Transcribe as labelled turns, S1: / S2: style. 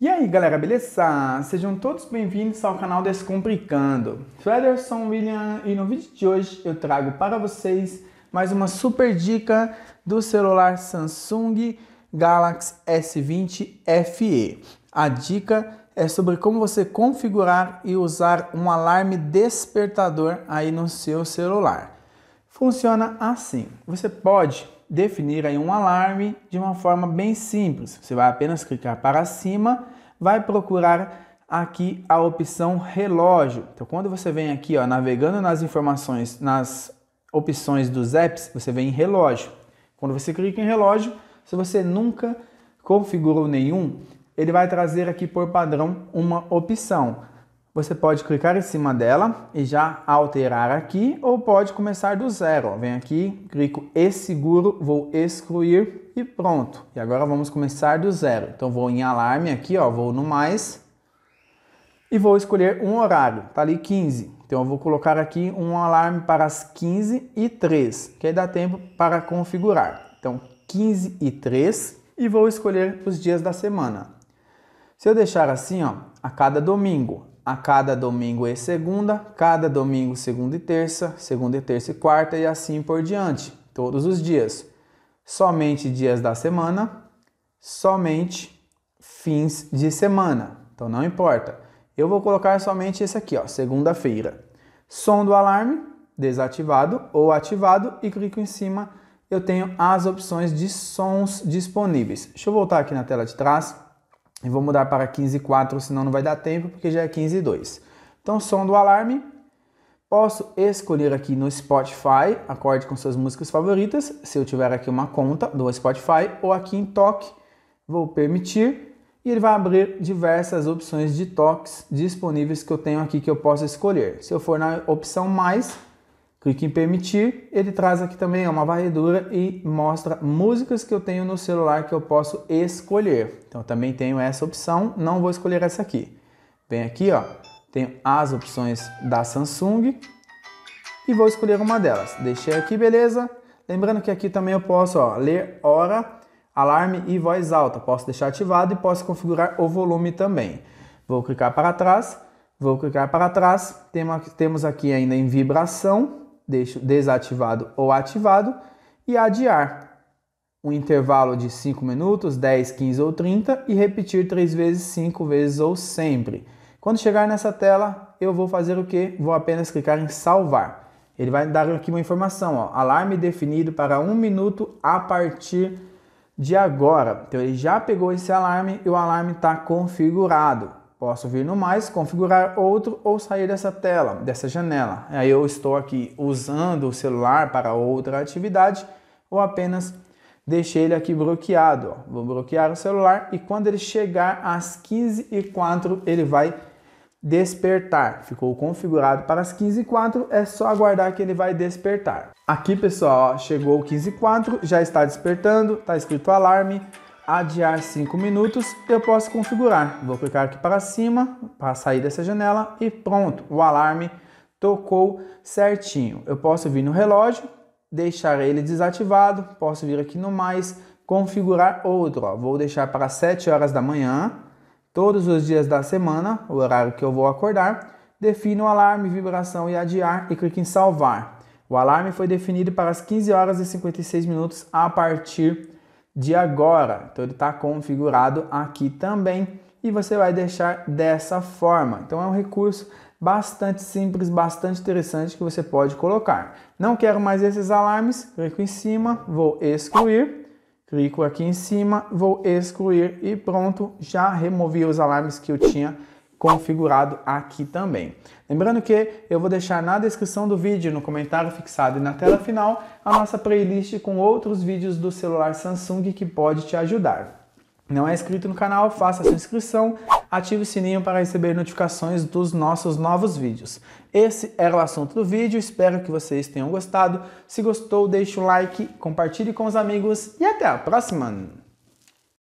S1: E aí galera, beleza? Sejam todos bem-vindos ao canal Descomplicando. Frederson William e no vídeo de hoje eu trago para vocês mais uma super dica do celular Samsung Galaxy S20 FE. A dica é sobre como você configurar e usar um alarme despertador aí no seu celular. Funciona assim: você pode definir aí um alarme de uma forma bem simples. Você vai apenas clicar para cima, vai procurar aqui a opção relógio. Então quando você vem aqui, ó, navegando nas informações, nas opções dos apps, você vem em relógio. Quando você clica em relógio, se você nunca configurou nenhum, ele vai trazer aqui por padrão uma opção. Você pode clicar em cima dela e já alterar aqui ou pode começar do zero. Vem aqui, clico e seguro, vou excluir e pronto. E agora vamos começar do zero. Então vou em alarme aqui, ó, vou no mais e vou escolher um horário. Tá ali 15. Então eu vou colocar aqui um alarme para as 15 e 3, que aí dá tempo para configurar. Então 15 e 3 e vou escolher os dias da semana. Se eu deixar assim, ó, a cada domingo, a cada domingo e segunda, cada domingo, segunda e terça, segunda e terça e quarta e assim por diante, todos os dias. Somente dias da semana, somente fins de semana. Então não importa. Eu vou colocar somente esse aqui, ó, segunda-feira. Som do alarme desativado ou ativado e clico em cima, eu tenho as opções de sons disponíveis. Deixa eu voltar aqui na tela de trás. E vou mudar para 15,4, senão não vai dar tempo, porque já é 15,2. Então, som do alarme. Posso escolher aqui no Spotify, acorde com suas músicas favoritas, se eu tiver aqui uma conta do Spotify, ou aqui em toque, vou permitir, e ele vai abrir diversas opções de toques disponíveis que eu tenho aqui que eu posso escolher. Se eu for na opção mais, Clique em permitir, ele traz aqui também é uma varredura e mostra músicas que eu tenho no celular que eu posso escolher. Então também tenho essa opção, não vou escolher essa aqui. Vem aqui, ó, tenho as opções da Samsung e vou escolher uma delas. Deixei aqui, beleza? Lembrando que aqui também eu posso ó, ler hora, alarme e voz alta. Posso deixar ativado e posso configurar o volume também. Vou clicar para trás, vou clicar para trás. Temos aqui ainda em vibração, deixo desativado ou ativado e adiar. Um intervalo de 5 minutos, 10, 15 ou 30 e repetir 3 vezes, 5 vezes ou sempre. Quando chegar nessa tela, eu vou fazer o que? Vou apenas clicar em salvar. Ele vai dar aqui uma informação, ó, alarme definido para 1 um minuto a partir de agora. Então ele já pegou esse alarme e o alarme está configurado. Posso vir no mais, configurar outro ou sair dessa tela, dessa janela. Aí eu estou aqui usando o celular para outra atividade ou apenas deixei ele aqui bloqueado. Vou bloquear o celular e quando ele chegar às 15 e 4 ele vai despertar. Ficou configurado para as 15 e 4, é só aguardar que ele vai despertar. Aqui pessoal, chegou 15 e 4, já está despertando, está escrito alarme adiar 5 minutos, eu posso configurar. Vou clicar aqui para cima para sair dessa janela e pronto, o alarme tocou certinho. Eu posso vir no relógio, deixar ele desativado, posso vir aqui no mais, configurar outro. Ó. Vou deixar para 7 horas da manhã, todos os dias da semana, o horário que eu vou acordar. Defino o alarme, vibração e adiar e clique em salvar. O alarme foi definido para as 15 horas e 56 minutos a partir de agora. Então ele está configurado aqui também e você vai deixar dessa forma. Então é um recurso bastante simples, bastante interessante que você pode colocar. Não quero mais esses alarmes, clico em cima, vou excluir, clico aqui em cima, vou excluir e pronto, já removi os alarmes que eu tinha configurado aqui também. Lembrando que eu vou deixar na descrição do vídeo, no comentário fixado e na tela final, a nossa playlist com outros vídeos do celular Samsung que pode te ajudar. Não é inscrito no canal? Faça sua inscrição, ative o sininho para receber notificações dos nossos novos vídeos. Esse era o assunto do vídeo, espero que vocês tenham gostado. Se gostou, deixe o like, compartilhe com os amigos e até a próxima!